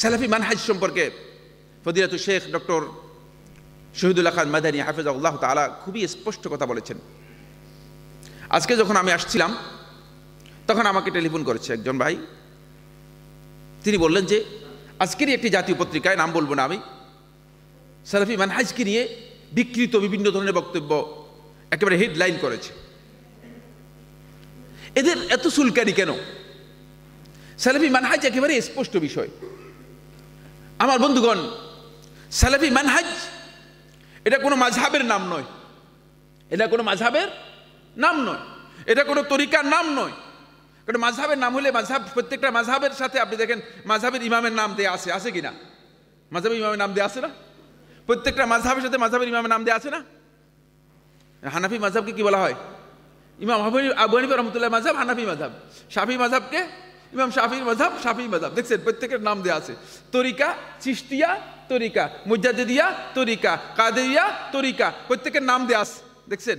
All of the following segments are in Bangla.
সালাফি মানহাজ সম্পর্কে ফদিরাত শেখ ডক্টর শহীদুল্লাহ খান মাদানী হাফেজ আল্লাহ তালা খুবই স্পষ্ট কথা বলেছেন আজকে যখন আমি আসছিলাম তখন আমাকে টেলিফোন করেছে একজন ভাই তিনি বললেন যে আজকেরই একটি জাতীয় পত্রিকায় নাম বলবো না আমি সালাফি মানহাজকে নিয়ে বিকৃত বিভিন্ন ধরনের বক্তব্য একেবারে হেডলাইন করেছে এদের এত সুলকারি কেন সালাফি মানহাজ একেবারে স্পষ্ট বিষয় আমার বন্ধুগণ সালাফি মানহাজ এটা কোনো মাঝহাবের নাম নয় এটা কোনো মাঝহাবের নাম নয় এটা কোনো তরিকার নাম নয় কারণ মাঝহাবের নাম হলে মাঝহাব প্রত্যেকটা মাঝহাবের সাথে আপনি দেখেন মাঝহাবের ইমামের নাম দেয়া আছে আছে কি না মাঝহাবের ইমামের নাম দেয়া আছে না প্রত্যেকটা মাঝহাবের সাথে মাঝহাবের ইমামের নাম দেয়া আছে না হানাফি মাঝহাবকে কি বলা হয় ইমাম আবু হানিফা রহমতুল্লাহ মাঝহাব হানাফি মাঝহাব শাফি মাঝহাবকে ইমাম শাফির মাধাব শাফি মাধাব দেখছেন প্রত্যেকের নাম দেওয়া আছে তরিকা চিস্তিয়া তরিকা মুজাদিদিয়া তরিকা কাদেরিয়া তরিকা প্রত্যেকের নাম দেওয়া দেখছেন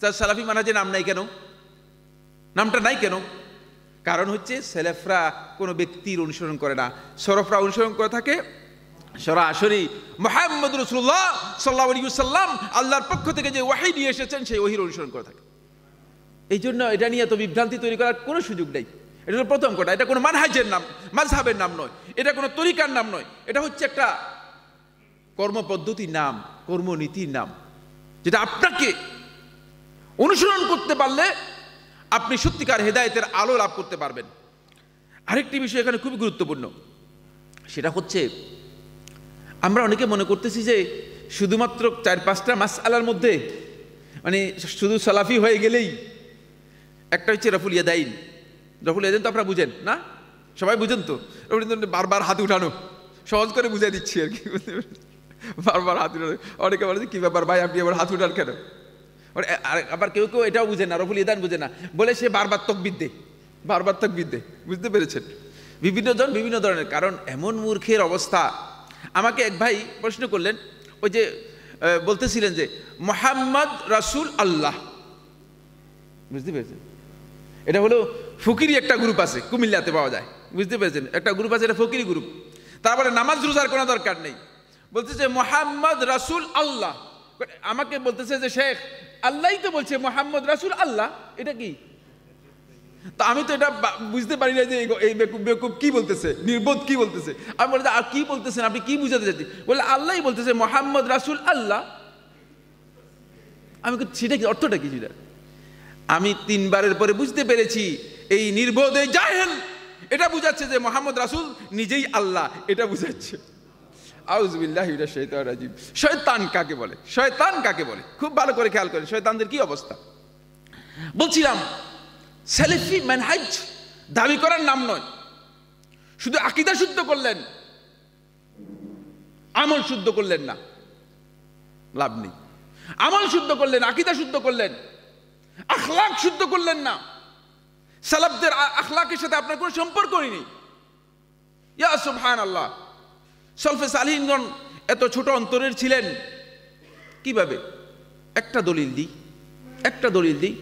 তার সালাফি মানাজে নাম নাই কেন নামটা নাই কেন কারণ হচ্ছে সেলেফরা কোনো ব্যক্তির অনুসরণ করে না সরফরা অনুসরণ করে থাকে সরাসরি মোহাম্মদ রসুল্লাহ সাল্লাহ সাল্লাম আল্লাহর পক্ষ থেকে যে ওয়াহি নিয়ে এসেছেন সেই ওহির অনুসরণ করে থাকে এই জন্য এটা নিয়ে এত বিভ্রান্তি তৈরি করার কোনো সুযোগ নেই এটা হলো প্রথম কথা এটা কোনো মানহাজের নাম মাঝহাবের নাম নয় এটা কোনো তরিকার নাম নয় এটা হচ্ছে একটা কর্মপদ্ধতির নাম কর্মনীতির নাম যেটা আপনাকে অনুসরণ করতে পারলে আপনি সত্যিকার হেদায়তের আলো লাভ করতে পারবেন আরেকটি বিষয় এখানে খুবই গুরুত্বপূর্ণ সেটা হচ্ছে আমরা অনেকে মনে করতেছি যে শুধুমাত্র চার পাঁচটা মাস আলার মধ্যে মানে শুধু সালাফি হয়ে গেলেই একটা হচ্ছে রাফুলিয়া দাইন রফুল এজেন্ট তো আপনারা বুঝেন না সবাই বুঝেন তো রবীন্দ্রনাথ বারবার হাত উঠানো সহজ করে বুঝে দিচ্ছি আর কি বারবার হাত উঠানো অনেকে বলে যে কী ব্যাপার ভাই আপনি আবার হাত উঠান কেন আবার কেউ কেউ এটাও বুঝে না রফুল ইদান বুঝে না বলে সে বারবার তক বিদ্যে বারবার তক দে বুঝতে পেরেছেন বিভিন্ন জন বিভিন্ন ধরনের কারণ এমন মূর্খের অবস্থা আমাকে এক ভাই প্রশ্ন করলেন ওই যে বলতেছিলেন যে মোহাম্মদ রাসুল আল্লাহ বুঝতে পেরেছেন এটা হলো ফকিরি একটা গ্রুপ আছে কুমিল্লাতে পাওয়া যায় বুঝতে পেরেছেন একটা গ্রুপ আছে এটা ফকিরি গ্রুপ তারপরে নামাজ রোজার কোনো দরকার নেই বলতেছে মোহাম্মদ রাসুল আল্লাহ আমাকে বলতেছে যে শেখ আল্লাহই তো বলছে মোহাম্মদ রাসুল আল্লাহ এটা কি তা আমি তো এটা বুঝতে পারি না যে এই বেকুব বেকুব কি বলতেছে নির্বোধ কি বলতেছে আমি বলতে আর কী বলতেছেন আপনি কি বুঝাতে চাচ্ছি বলে আল্লাহই বলতেছে মোহাম্মদ রাসুল আল্লাহ আমি সেটা কি অর্থটা কি সেটা আমি তিনবারের পরে বুঝতে পেরেছি এই নির্বোধ এই জাহেল এটা বুঝাচ্ছে যে মোহাম্মদ রাসুল নিজেই আল্লাহ এটা বুঝাচ্ছে আউজবিল্লাহ রাজিব শয়তান কাকে বলে শয়তান কাকে বলে খুব ভালো করে খেয়াল করেন শয়তানদের কি অবস্থা বলছিলাম সেলফি ম্যানহাজ দাবি করার নাম নয় শুধু আকিদা শুদ্ধ করলেন আমল শুদ্ধ করলেন না লাভ নেই আমল শুদ্ধ করলেন আকিদা শুদ্ধ করলেন আখলাক শুদ্ধ করলেন না সালাবদের আখলাকের সাথে আপনার কোনো সম্পর্কই নেই ইয়া সুবহান আল্লাহ সলফে সালহিনগণ এত ছোট অন্তরের ছিলেন কিভাবে একটা দলিল দিই একটা দলিল দিই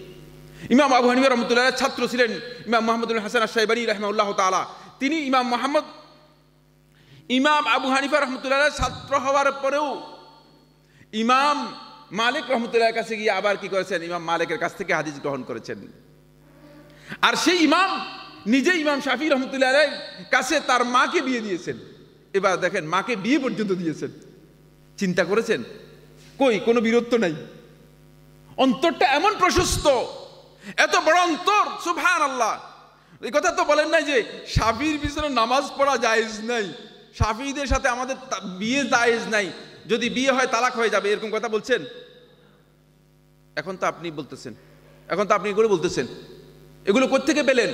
ইমাম আবু হানিবা রহমতুল্লাহ ছাত্র ছিলেন ইমাম মোহাম্মদুল হাসান আশাইবানি রহমাউল্লাহ তালা তিনি ইমাম মোহাম্মদ ইমাম আবু হানিফা রহমতুল্লাহ ছাত্র হওয়ার পরেও ইমাম মালিক রহমতুল্লাহর কাছে গিয়ে আবার কি করেছেন ইমাম মালিকের কাছ থেকে হাদিস গ্রহণ করেছেন আর সেই ইমাম নিজে ইমাম শাফি রহমতুল্লাহ কাছে তার মাকে বিয়ে দিয়েছেন এবার দেখেন মাকে বিয়ে পর্যন্ত দিয়েছেন চিন্তা করেছেন কই কোনো বীরত্ব নাই অন্তরটা এমন প্রশস্ত এত বড় অন্তর সুভান আল্লাহ এই কথা তো বলেন নাই যে সাফির পিছনে নামাজ পড়া জায়েজ নাই সাফিদের সাথে আমাদের বিয়ে জায়েজ নাই যদি বিয়ে হয় তালাক হয়ে যাবে এরকম কথা বলছেন এখন তো আপনি বলতেছেন এখন তো আপনি করে বলতেছেন এগুলো কোত্থেকে পেলেন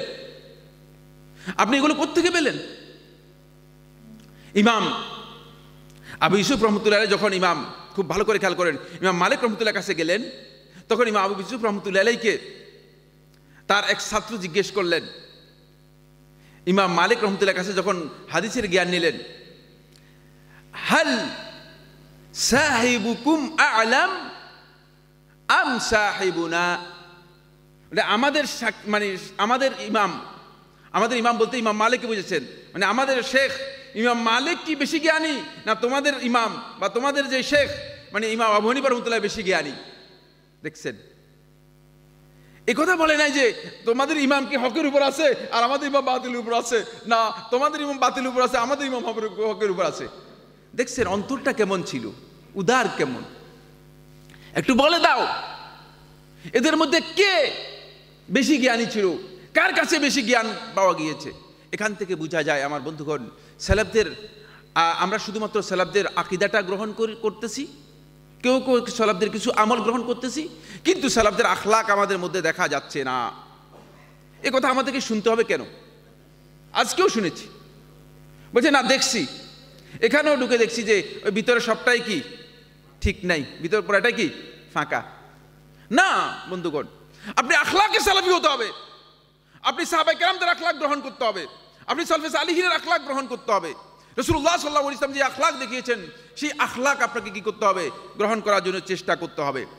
আপনি এগুলো কোত্থেকে পেলেন ইমাম আবু ইউসুফ রহমতুল্লাহ যখন ইমাম খুব ভালো করে খেয়াল করেন ইমাম মালিক রহমতুল্লাহ কাছে গেলেন তখন ইমাম আবু ইউসুফ রহমতুল্লাহ আলাইকে তার এক ছাত্র জিজ্ঞেস করলেন ইমাম মালিক রহমতুল্লাহ কাছে যখন হাদিসের জ্ঞান নিলেন হাল সাহেবুকুম আলাম আম সাহেবুনা মানে আমাদের মানে আমাদের ইমাম আমাদের ইমাম বলতে ইমাম মালিককে বুঝেছেন মানে আমাদের শেখ ইমাম মালিক কি বেশি জ্ঞানী না তোমাদের ইমাম বা তোমাদের যে শেখ মানে ইমাম আবহানী রহমতুল্লাহ বেশি জ্ঞানী দেখছেন এ কথা বলে নাই যে তোমাদের ইমাম কি হকের উপর আছে আর আমাদের ইমাম বাতিল উপর আছে না তোমাদের ইমাম বাতিল উপর আছে আমাদের ইমাম হকের উপর আছে দেখছেন অন্তরটা কেমন ছিল উদার কেমন একটু বলে দাও এদের মধ্যে কে বেশি জ্ঞানী ছিল কার কাছে বেশি জ্ঞান পাওয়া গিয়েছে এখান থেকে বোঝা যায় আমার বন্ধুগণ সেলাবদের আমরা শুধুমাত্র সেলাবদের আকিদাটা গ্রহণ করতেছি কেউ কেউ সেলাবদের কিছু আমল গ্রহণ করতেছি কিন্তু সেলাবদের আখলাক আমাদের মধ্যে দেখা যাচ্ছে না এ কথা আমাদেরকে শুনতে হবে কেন আজকেও শুনেছি বলছে না দেখছি এখানেও ঢুকে দেখছি যে ওই ভিতরে সবটাই কি ঠিক নাই ভিতর পড়াটাই কি ফাঁকা না বন্ধুগণ আপনি আখলাকে সালাফি হতে হবে আপনি সাহাবাই কেরামদের আখলাক গ্রহণ করতে হবে আপনি সালফেস আলিহিনের আখলাক গ্রহণ করতে হবে রসুল্লাহ সাল্লাহ ইসলাম যে আখলাক দেখিয়েছেন সেই আখলাক আপনাকে কি করতে হবে গ্রহণ করার জন্য চেষ্টা করতে হবে